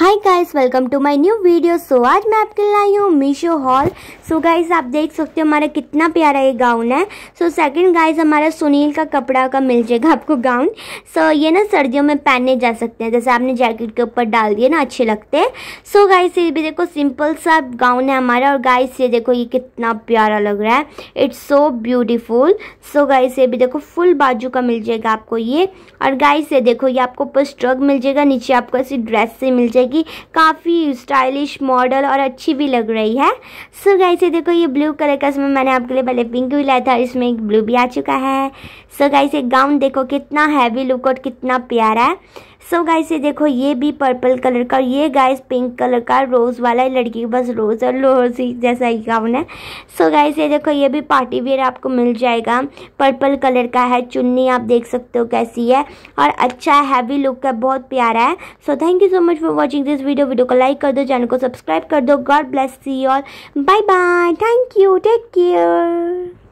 hi guys welcome to my new video so आज मैं आपके लिए आई हूँ मीशो हॉल सो गाइस आप देख सकते हो हमारा कितना प्यारा ये गाउन है सो सेकंड गाइस हमारा सुनील का कपड़ा का मिल जाएगा आपको गाउन सो so, ये ना सर्दियों में पहने जा सकते हैं जैसे आपने जैकेट के ऊपर डाल दिए ना अच्छे लगते हैं सो गाइस ये भी देखो सिंपल सा गाउन है हमारा और गाइस ये देखो ये कितना प्यारा लग रहा है it's so beautiful so guys ये भी देखो फुल बाजू का मिल जाएगा आपको ये और गाइस ये देखो ये आपको ऊपर स्ट्रग मिल जाएगा नीचे आपको ऐसी ड्रेस से मिल जाएगी जाएगी काफ़ी स्टाइलिश मॉडल और अच्छी भी लग रही है सो गाइस ये देखो ये ब्लू कलर का इसमें मैंने आपके लिए पहले पिंक भी लाया था इसमें एक ब्लू भी आ चुका है सो गाइस ये गाउन देखो कितना हैवी लुक और कितना प्यारा है सो so गाइस ये देखो ये भी पर्पल कलर का ये गाइस पिंक कलर का रोज़ वाला है लड़की बस रोज़ और रोज़ जैसा ही गाउन है सो so गाइस ये देखो ये भी पार्टी वेयर आपको मिल जाएगा पर्पल कलर का है चुन्नी आप देख सकते हो कैसी है और अच्छा हैवी लुक है बहुत प्यारा है so thank you so much for watching watching this video video को लाइक कर दो चैनल को सब्सक्राइब कर दो God bless see all bye bye thank you take care